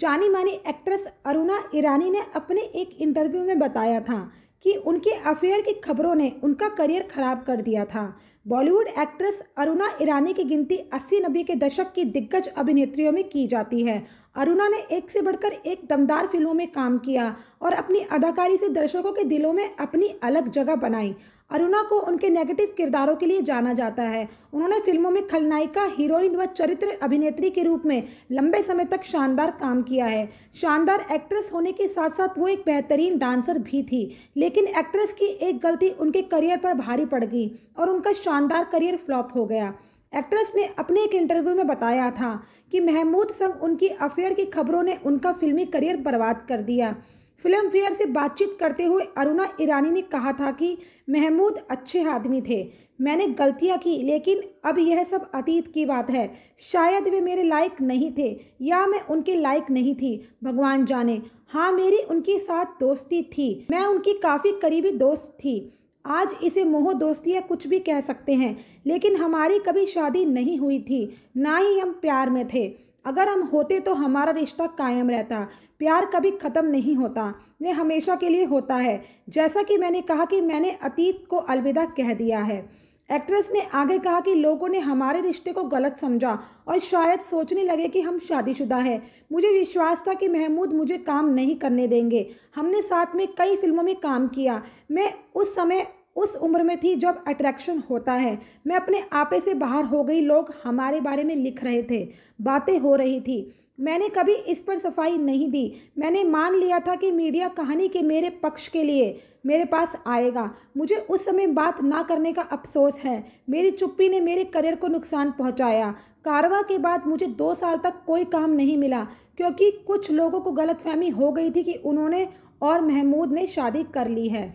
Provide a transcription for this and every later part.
जानी मानी एक्ट्रेस अरुणा ईरानी ने अपने एक इंटरव्यू में बताया था कि उनके अफेयर की खबरों ने उनका करियर खराब कर दिया था बॉलीवुड एक्ट्रेस अरुणा ईरानी की गिनती अस्सी नब्बे के दशक की दिग्गज अभिनेत्रियों में की जाती है अरुणा ने एक से बढ़कर एक दमदार फिल्मों में काम किया और अपनी अदाकारी से दर्शकों के दिलों में अपनी अलग जगह बनाई अरुणा को उनके नेगेटिव किरदारों के लिए जाना जाता है उन्होंने फिल्मों में खलनायिका हीरोइन व चरित्र अभिनेत्री के रूप में लंबे समय तक शानदार काम किया है शानदार एक्ट्रेस होने के साथ साथ वो एक बेहतरीन डांसर भी थी लेकिन एक्ट्रेस की एक गलती उनके करियर पर भारी पड़ गई और उनका शानदार करियर फ्लॉप हो गया एक्ट्रेस ने अपने एक इंटरव्यू में बताया था कि महमूद संग उनकी अफेयर की खबरों ने उनका फिल्मी करियर बर्बाद कर दिया फिल्म फेयर से बातचीत करते हुए अरुणा ईरानी ने कहा था कि महमूद अच्छे आदमी थे मैंने गलतियां की लेकिन अब यह सब अतीत की बात है शायद वे मेरे लायक नहीं थे या मैं उनके लायक नहीं थी भगवान जाने हाँ मेरी उनके साथ दोस्ती थी मैं उनकी काफ़ी करीबी दोस्त थी आज इसे मोह दोस्ती या कुछ भी कह सकते हैं लेकिन हमारी कभी शादी नहीं हुई थी ना ही हम प्यार में थे अगर हम होते तो हमारा रिश्ता कायम रहता प्यार कभी ख़त्म नहीं होता ये हमेशा के लिए होता है जैसा कि मैंने कहा कि मैंने अतीत को अलविदा कह दिया है एक्ट्रेस ने आगे कहा कि लोगों ने हमारे रिश्ते को गलत समझा और शायद सोचने लगे कि हम शादीशुदा हैं मुझे विश्वास था कि महमूद मुझे काम नहीं करने देंगे हमने साथ में कई फिल्मों में काम किया मैं उस समय उस उम्र में थी जब अट्रैक्शन होता है मैं अपने आपे से बाहर हो गई लोग हमारे बारे में लिख रहे थे बातें हो रही थी मैंने कभी इस पर सफाई नहीं दी मैंने मान लिया था कि मीडिया कहानी के मेरे पक्ष के लिए मेरे पास आएगा मुझे उस समय बात ना करने का अफसोस है मेरी चुप्पी ने मेरे करियर को नुकसान पहुंचाया कारवा के बाद मुझे दो साल तक कोई काम नहीं मिला क्योंकि कुछ लोगों को गलतफहमी हो गई थी कि उन्होंने और महमूद ने शादी कर ली है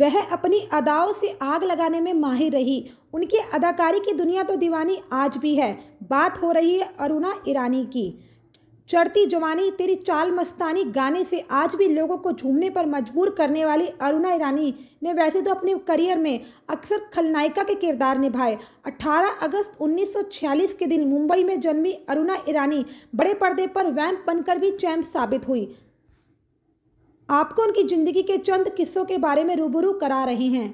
वह अपनी अदाओं से आग लगाने में माहिर रही उनकी अदाकारी की दुनिया तो दीवानी आज भी है बात हो रही है अरुणा ईरानी की चढ़ती जवानी तेरी चाल मस्तानी गाने से आज भी लोगों को झूमने पर मजबूर करने वाली अरुणा ईरानी ने वैसे तो अपने करियर में अक्सर खलनायिका के किरदार निभाए 18 अगस्त 1946 के दिन मुंबई में जन्मी अरुणा ईरानी बड़े पर्दे पर वैम्प बनकर भी चैम्प साबित हुई आपको उनकी ज़िंदगी के चंद किस्सों के बारे में रूबरू करा रहे हैं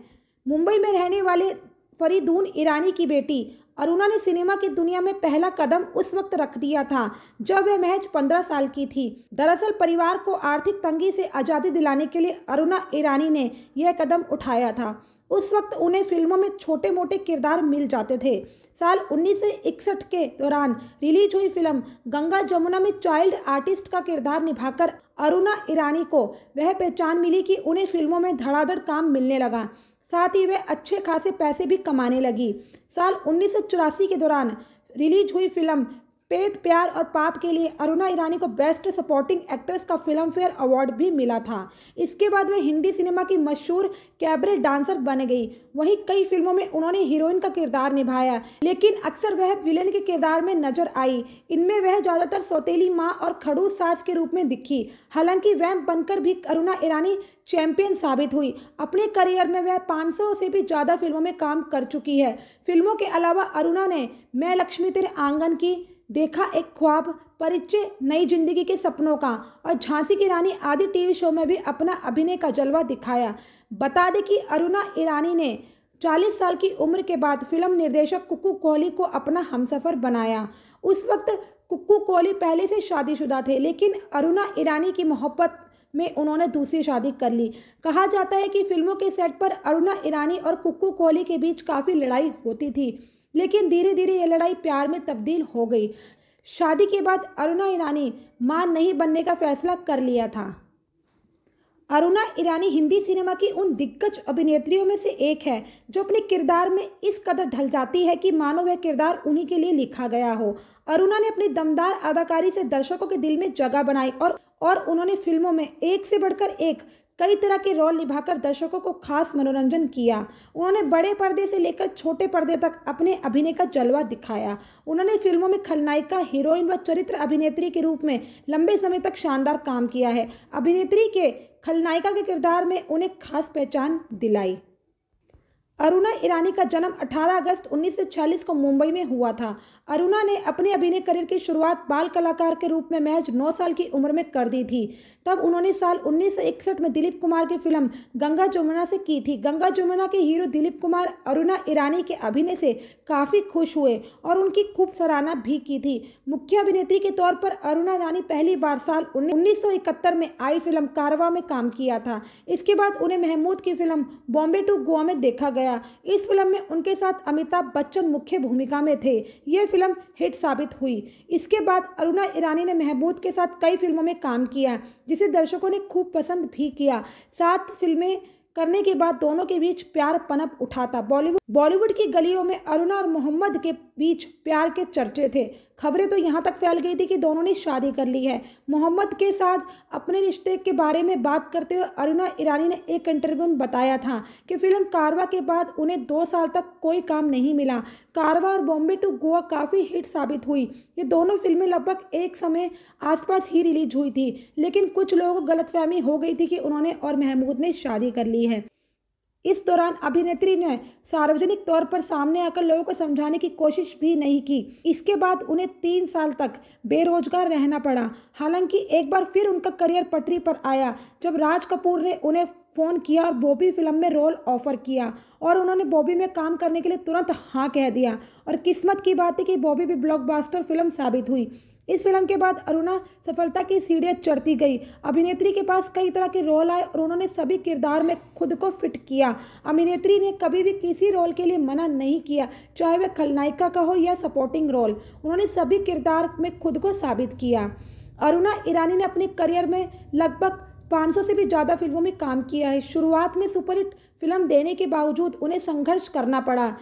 मुंबई में रहने वाले फरीदून ईरानी की बेटी अरुणा ने सिनेमा की दुनिया में पहला कदम उस वक्त रख दिया था जब वह महज पंद्रह साल की थी दरअसल परिवार को आर्थिक तंगी से आज़ादी दिलाने के लिए अरुणा ईरानी ने यह कदम उठाया था उस वक्त उन्हें फिल्मों में छोटे मोटे किरदार मिल जाते थे साल 1961 के दौरान रिलीज हुई फिल्म गंगा जमुना में चाइल्ड आर्टिस्ट का किरदार निभाकर अरुणा ईरानी को वह पहचान मिली कि उन्हें फिल्मों में धड़ाधड़ काम मिलने लगा साथ ही वह अच्छे खासे पैसे भी कमाने लगी साल उन्नीस के दौरान रिलीज हुई फिल्म पेट प्यार और पाप के लिए अरुणा ईरानी को बेस्ट सपोर्टिंग एक्ट्रेस का फिल्म फेयर अवार्ड भी मिला था इसके बाद वे हिंदी सिनेमा की मशहूर कैबरे डांसर बन गई वहीं कई फिल्मों में उन्होंने हीरोइन का किरदार निभाया लेकिन अक्सर वह विलेन के किरदार में नजर आई इनमें वह ज़्यादातर सौतेली माँ और खड़ूस सास के रूप में दिखी हालांकि वह बनकर भी अरुणा ईरानी चैंपियन साबित हुई अपने करियर में वह 500 से भी ज़्यादा फिल्मों में काम कर चुकी है फिल्मों के अलावा अरुणा ने मैं लक्ष्मी तेरे आंगन की देखा एक ख्वाब परिचय नई जिंदगी के सपनों का और झांसी की रानी आदि टीवी शो में भी अपना अभिनय का जलवा दिखाया बता दें कि अरुणा ईरानी ने 40 साल की उम्र के बाद फिल्म निर्देशक कुकू कोहली को अपना हमसफर बनाया उस वक्त कुक्कू कोहली पहले से शादीशुदा थे लेकिन अरुणा ईरानी की मोहब्बत में उन्होंने दूसरी शादी कर ली कहा जाता है कि फिल्मों के सेट पर अरुणा ईरानी और कुकू कोहली के बीच काफ़ी लड़ाई होती थी लेकिन धीरे धीरे ये लड़ाई प्यार में तब्दील हो गई शादी के बाद अरुणा ईरानी मां नहीं बनने का फैसला कर लिया था अरुणा ईरानी हिंदी सिनेमा की उन दिग्गज अभिनेत्रियों में से एक है जो अपने किरदार में इस कदर ढल जाती है कि मानो वह किरदार उन्हीं के लिए लिखा गया हो अरुणा ने अपनी दमदार अदाकारी से दर्शकों के दिल में जगह बनाई और और उन्होंने फिल्मों में एक से बढ़कर एक कई तरह के रोल निभाकर दर्शकों को खास मनोरंजन किया उन्होंने बड़े पर्दे से लेकर छोटे पर्दे तक अपने अभिनय का जलवा दिखाया उन्होंने फिल्मों में खलनायिका हीरोइन व चरित्र अभिनेत्री के रूप में लंबे समय तक शानदार काम किया है अभिनेत्री के खलनायिका के किरदार में उन्हें खास पहचान दिलाई अरुणा ईरानी का जन्म 18 अगस्त 1946 को मुंबई में हुआ था अरुणा ने अपने अभिनय करियर की शुरुआत बाल कलाकार के रूप में महज 9 साल की उम्र में कर दी थी तब उन्होंने साल उन्नीस में दिलीप कुमार की फिल्म गंगा जमुना से की थी गंगा जमुना के हीरो दिलीप कुमार अरुणा ईरानी के अभिनय से काफ़ी खुश हुए और उनकी खूब सराहना भी की थी मुख्य अभिनेत्री के तौर पर अरुणा ईरानी पहली बार साल उन्नीस में आई फिल्म कारवा में काम किया था इसके बाद उन्हें महमूद की फिल्म बॉम्बे टू गोवा में देखा गया इस फिल्म में उनके साथ अमिताभ बच्चन मुख्य भूमिका में थे यह फिल्म हिट साबित हुई इसके बाद अरुणा ईरानी ने महमूद के साथ कई फिल्मों में काम किया जिसे दर्शकों ने खूब पसंद भी किया सात फिल्में करने के बाद दोनों के बीच प्यार पनप उठा था बॉलीवुड बॉलीवुड की गलियों में अरुणा और मोहम्मद के बीच प्यार के चर्चे थे खबरें तो यहाँ तक फैल गई थी कि दोनों ने शादी कर ली है मोहम्मद के साथ अपने रिश्ते के बारे में बात करते हुए अरुणा ईरानी ने एक इंटरव्यू में बताया था कि फिल्म कारवा के बाद उन्हें दो साल तक कोई काम नहीं मिला कारवा और बॉम्बे टू गोवा काफ़ी हिट साबित हुई ये दोनों फिल्में लगभग एक समय आसपास ही रिलीज हुई थी लेकिन कुछ लोगों को गलतफहमी हो गई थी कि उन्होंने और महमूद ने शादी कर ली है इस दौरान अभिनेत्री ने सार्वजनिक तौर पर सामने आकर लोगों को समझाने की कोशिश भी नहीं की इसके बाद उन्हें तीन साल तक बेरोजगार रहना पड़ा हालांकि एक बार फिर उनका करियर पटरी पर आया जब राज कपूर ने उन्हें फ़ोन किया और बॉबी फिल्म में रोल ऑफ़र किया और उन्होंने बॉबी में काम करने के लिए तुरंत हाँ कह दिया और किस्मत की बात है कि बॉबी भी ब्लॉकबस्टर फिल्म साबित हुई इस फिल्म के बाद अरुणा सफलता की सीढ़ियाँ चढ़ती गई अभिनेत्री के पास कई तरह के रोल आए और उन्होंने सभी किरदार में खुद को फिट किया अभिनेत्री ने कभी भी किसी रोल के लिए मना नहीं किया चाहे वह खलनायिका का हो या सपोर्टिंग रोल उन्होंने सभी किरदार में खुद को साबित किया अरुणा ईरानी ने अपने करियर में लगभग 500 से भी ज़्यादा फिल्मों में काम किया है शुरुआत में सुपरहिट फिल्म देने के बावजूद उन्हें संघर्ष करना पड़ा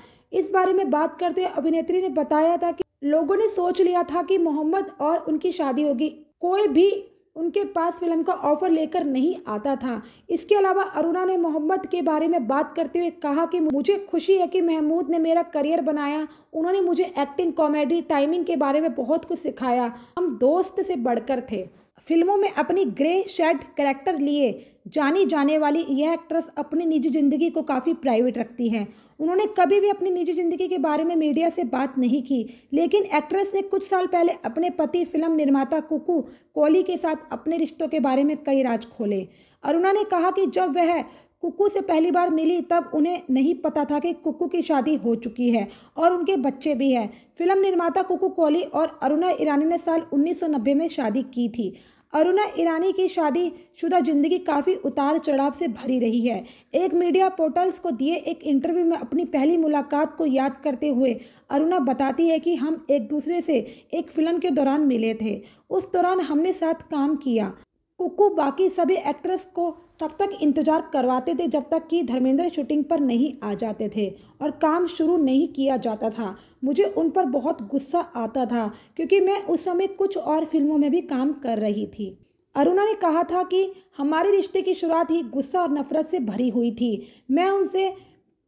इस बारे में बात करते हुए अभिनेत्री ने बताया था कि लोगों ने सोच लिया था कि मोहम्मद और उनकी शादी होगी कोई भी उनके पास फिल्म का ऑफर लेकर नहीं आता था इसके अलावा अरुणा ने मोहम्मद के बारे में बात करते हुए कहा कि मुझे खुशी है कि महमूद ने मेरा करियर बनाया उन्होंने मुझे एक्टिंग कॉमेडी टाइमिंग के बारे में बहुत कुछ सिखाया हम दोस्त से बढ़कर थे फिल्मों में अपनी ग्रे शेड कैरेक्टर लिए जानी जाने वाली यह एक्ट्रेस अपनी निजी ज़िंदगी को काफ़ी प्राइवेट रखती हैं उन्होंने कभी भी अपनी निजी ज़िंदगी के बारे में मीडिया से बात नहीं की लेकिन एक्ट्रेस ने कुछ साल पहले अपने पति फिल्म निर्माता कुकू कोहली के साथ अपने रिश्तों के बारे में कई राज खोले अरुणा ने कहा कि जब वह कुकू से पहली बार मिली तब उन्हें नहीं पता था कि कुकू की शादी हो चुकी है और उनके बच्चे भी हैं फिल्म निर्माता कुकू कोहली और अरुणा ईरानी ने साल 1990 में शादी की थी अरुणा ईरानी की शादी शुदा जिंदगी काफ़ी उतार चढ़ाव से भरी रही है एक मीडिया पोर्टल्स को दिए एक इंटरव्यू में अपनी पहली मुलाकात को याद करते हुए अरुणा बताती है कि हम एक दूसरे से एक फिल्म के दौरान मिले थे उस दौरान हमने साथ काम किया कुकू बाकी सभी एक्ट्रेस को तब तक इंतजार करवाते थे जब तक कि धर्मेंद्र शूटिंग पर नहीं आ जाते थे और काम शुरू नहीं किया जाता था मुझे उन पर बहुत गुस्सा आता था क्योंकि मैं उस समय कुछ और फिल्मों में भी काम कर रही थी अरुणा ने कहा था कि हमारे रिश्ते की शुरुआत ही गुस्सा और नफरत से भरी हुई थी मैं उनसे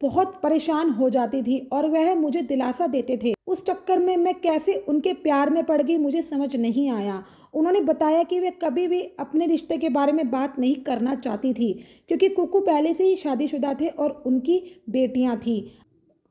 बहुत परेशान हो जाती थी और वह मुझे दिलासा देते थे उस चक्कर में मैं कैसे उनके प्यार में पड़ गई मुझे समझ नहीं आया उन्होंने बताया कि वे कभी भी अपने रिश्ते के बारे में बात नहीं करना चाहती थी क्योंकि कुकू पहले से ही शादीशुदा थे और उनकी बेटियां थीं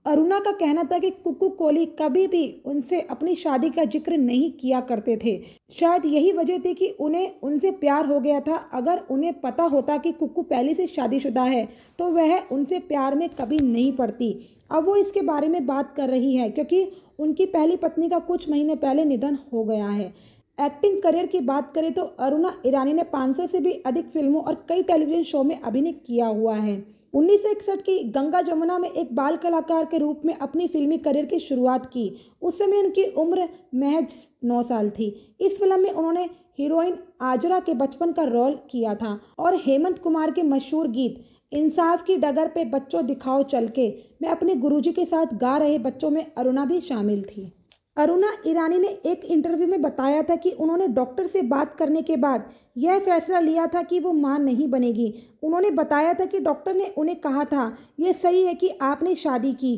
अरुणा का कहना था कि कुकू कोहली कभी भी उनसे अपनी शादी का जिक्र नहीं किया करते थे शायद यही वजह थी कि उन्हें उनसे प्यार हो गया था अगर उन्हें पता होता कि कुकू पहले से शादीशुदा है तो वह उनसे प्यार में कभी नहीं पड़ती अब वो इसके बारे में बात कर रही है क्योंकि उनकी पहली पत्नी का कुछ महीने पहले निधन हो गया है एक्टिंग करियर की बात करें तो अरुणा ईरानी ने 500 से भी अधिक फिल्मों और कई टेलीविजन शो में अभिनय किया हुआ है उन्नीस की गंगा जमुना में एक बाल कलाकार के रूप में अपनी फिल्मी करियर की शुरुआत की उस समय उनकी उम्र महज नौ साल थी इस फिल्म में उन्होंने हीरोइन आजरा के बचपन का रोल किया था और हेमंत कुमार के मशहूर गीत इंसाफ की डगर पे बच्चों दिखाओ चल के मैं अपने गुरुजी के साथ गा रहे बच्चों में अरुणा भी शामिल थी अरुणा ईरानी ने एक इंटरव्यू में बताया था कि उन्होंने डॉक्टर से बात करने के बाद यह फैसला लिया था कि वो मां नहीं बनेगी उन्होंने बताया था कि डॉक्टर ने उन्हें कहा था यह सही है कि आपने शादी की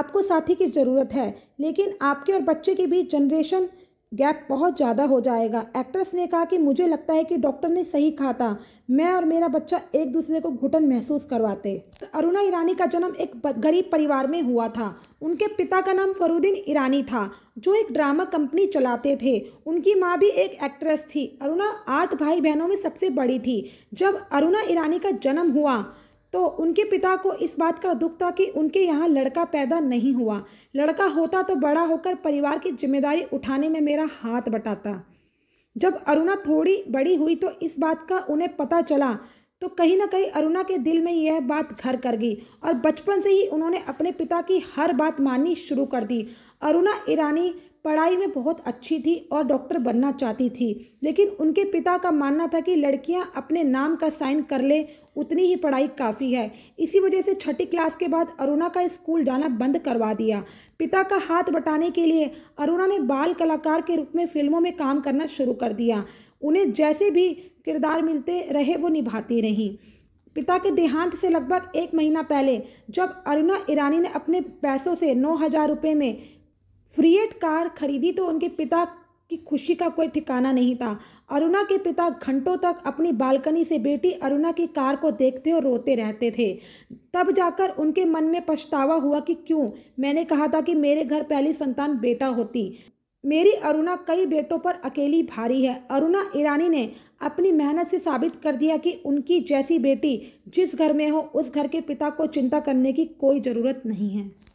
आपको साथी की ज़रूरत है लेकिन आपके और बच्चे के बीच जनरेशन गैप बहुत ज़्यादा हो जाएगा एक्ट्रेस ने कहा कि मुझे लगता है कि डॉक्टर ने सही कहा था मैं और मेरा बच्चा एक दूसरे को घुटन महसूस करवाते तो अरुणा ईरानी का जन्म एक गरीब परिवार में हुआ था उनके पिता का नाम फरुद्दीन ईरानी था जो एक ड्रामा कंपनी चलाते थे उनकी माँ भी एक एक्ट्रेस थी अरुणा आठ भाई बहनों में सबसे बड़ी थी जब अरुणा ईरानी का जन्म हुआ तो उनके पिता को इस बात का दुख था कि उनके यहाँ लड़का पैदा नहीं हुआ लड़का होता तो बड़ा होकर परिवार की जिम्मेदारी उठाने में मेरा हाथ बटाता जब अरुणा थोड़ी बड़ी हुई तो इस बात का उन्हें पता चला तो कहीं ना कहीं अरुणा के दिल में यह बात घर कर गई और बचपन से ही उन्होंने अपने पिता की हर बात माननी शुरू कर दी अरुणा ईरानी पढ़ाई में बहुत अच्छी थी और डॉक्टर बनना चाहती थी लेकिन उनके पिता का मानना था कि लड़कियां अपने नाम का साइन कर ले उतनी ही पढ़ाई काफ़ी है इसी वजह से छठी क्लास के बाद अरुणा का स्कूल जाना बंद करवा दिया पिता का हाथ बटाने के लिए अरुणा ने बाल कलाकार के रूप में फिल्मों में काम करना शुरू कर दिया उन्हें जैसे भी किरदार मिलते रहे वो निभाती रहीं पिता के देहांत से लगभग एक महीना पहले जब अरुणा ईरानी ने अपने पैसों से नौ हज़ार रुपये में फ्रीएट कार खरीदी तो उनके पिता की खुशी का कोई ठिकाना नहीं था अरुणा के पिता घंटों तक अपनी बालकनी से बेटी अरुणा की कार को देखते और रोते रहते थे तब जाकर उनके मन में पछतावा हुआ कि क्यों मैंने कहा था कि मेरे घर पहली संतान बेटा होती मेरी अरुणा कई बेटों पर अकेली भारी है अरुणा ईरानी ने अपनी मेहनत से साबित कर दिया कि उनकी जैसी बेटी जिस घर में हो उस घर के पिता को चिंता करने की कोई ज़रूरत नहीं है